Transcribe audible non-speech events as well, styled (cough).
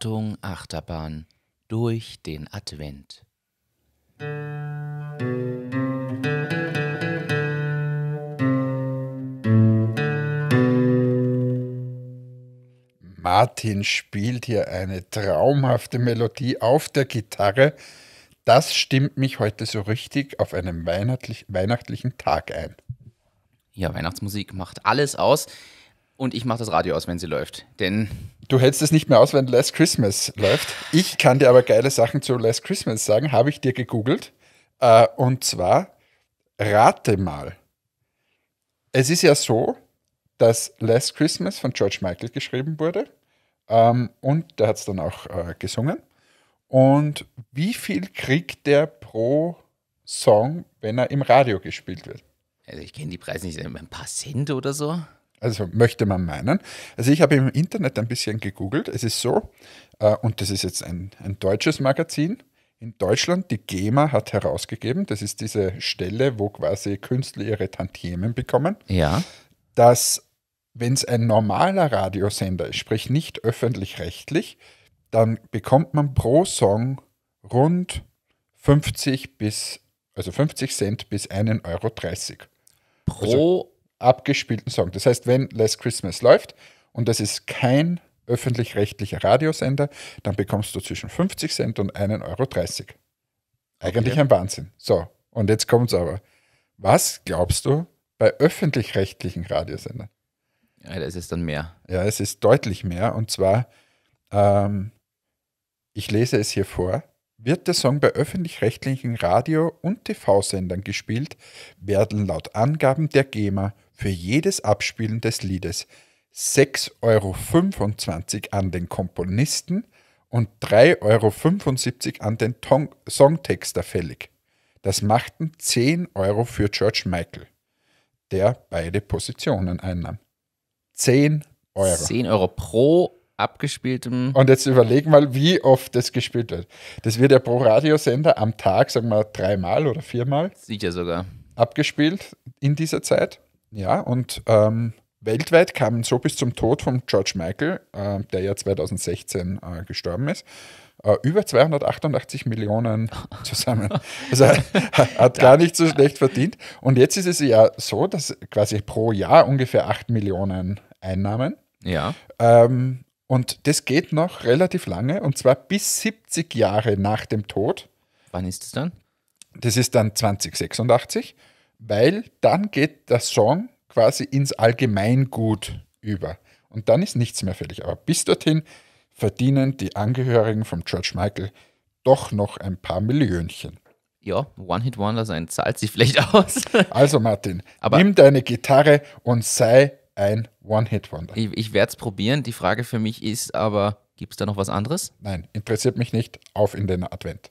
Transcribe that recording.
Achtung, Achterbahn durch den Advent. Martin spielt hier eine traumhafte Melodie auf der Gitarre. Das stimmt mich heute so richtig auf einem weihnachtlich, weihnachtlichen Tag ein. Ja, Weihnachtsmusik macht alles aus und ich mache das Radio aus, wenn sie läuft. Denn Du hältst es nicht mehr aus, wenn Last Christmas läuft. Ich kann dir aber geile Sachen zu Last Christmas sagen, habe ich dir gegoogelt. Äh, und zwar, rate mal. Es ist ja so, dass Last Christmas von George Michael geschrieben wurde. Ähm, und der hat es dann auch äh, gesungen. Und wie viel kriegt der pro Song, wenn er im Radio gespielt wird? Also ich kenne die Preise nicht, ein paar Cent oder so. Also möchte man meinen. Also ich habe im Internet ein bisschen gegoogelt. Es ist so, äh, und das ist jetzt ein, ein deutsches Magazin in Deutschland, die GEMA hat herausgegeben, das ist diese Stelle, wo quasi Künstler ihre Tantiemen bekommen, ja. dass wenn es ein normaler Radiosender ist, sprich nicht öffentlich-rechtlich, dann bekommt man pro Song rund 50 bis, also 50 Cent bis 1,30 Euro. Pro also, abgespielten Song. Das heißt, wenn Last Christmas läuft und das ist kein öffentlich-rechtlicher Radiosender, dann bekommst du zwischen 50 Cent und 1,30 Euro. Eigentlich okay. ein Wahnsinn. So, und jetzt kommt es aber. Was glaubst du bei öffentlich-rechtlichen Radiosendern? Ja, das ist dann mehr. Ja, es ist deutlich mehr. Und zwar, ähm, ich lese es hier vor. Wird der Song bei öffentlich-rechtlichen Radio- und TV-Sendern gespielt, werden laut Angaben der GEMA für jedes Abspielen des Liedes 6,25 Euro an den Komponisten und 3,75 Euro an den Tong Songtexter fällig. Das machten 10 Euro für George Michael, der beide Positionen einnahm. 10 Euro. 10 Euro pro abgespieltem. Und jetzt überleg mal, wie oft das gespielt wird. Das wird ja pro Radiosender am Tag, sagen wir, dreimal oder viermal. Sicher sogar. Abgespielt in dieser Zeit. Ja, und ähm, weltweit kamen so bis zum Tod von George Michael, äh, der ja 2016 äh, gestorben ist, äh, über 288 Millionen (laughs) zusammen. Also (laughs) hat gar nicht so schlecht verdient. Und jetzt ist es ja so, dass quasi pro Jahr ungefähr 8 Millionen Einnahmen. Ja. Ähm, und das geht noch relativ lange, und zwar bis 70 Jahre nach dem Tod. Wann ist es dann? Das ist dann 2086 weil dann geht der Song quasi ins Allgemeingut über. Und dann ist nichts mehr fällig. Aber bis dorthin verdienen die Angehörigen von George Michael doch noch ein paar Millionchen. Ja, One-Hit-Wonder sein zahlt sich vielleicht (laughs) aus. also Martin, Aber nimm deine Gitarre und sei ein One-Hit-Wonder. Ich, ich werde es probieren. Die Frage für mich ist aber, gibt es da noch was anderes? Nein, interessiert mich nicht. Auf in den Advent.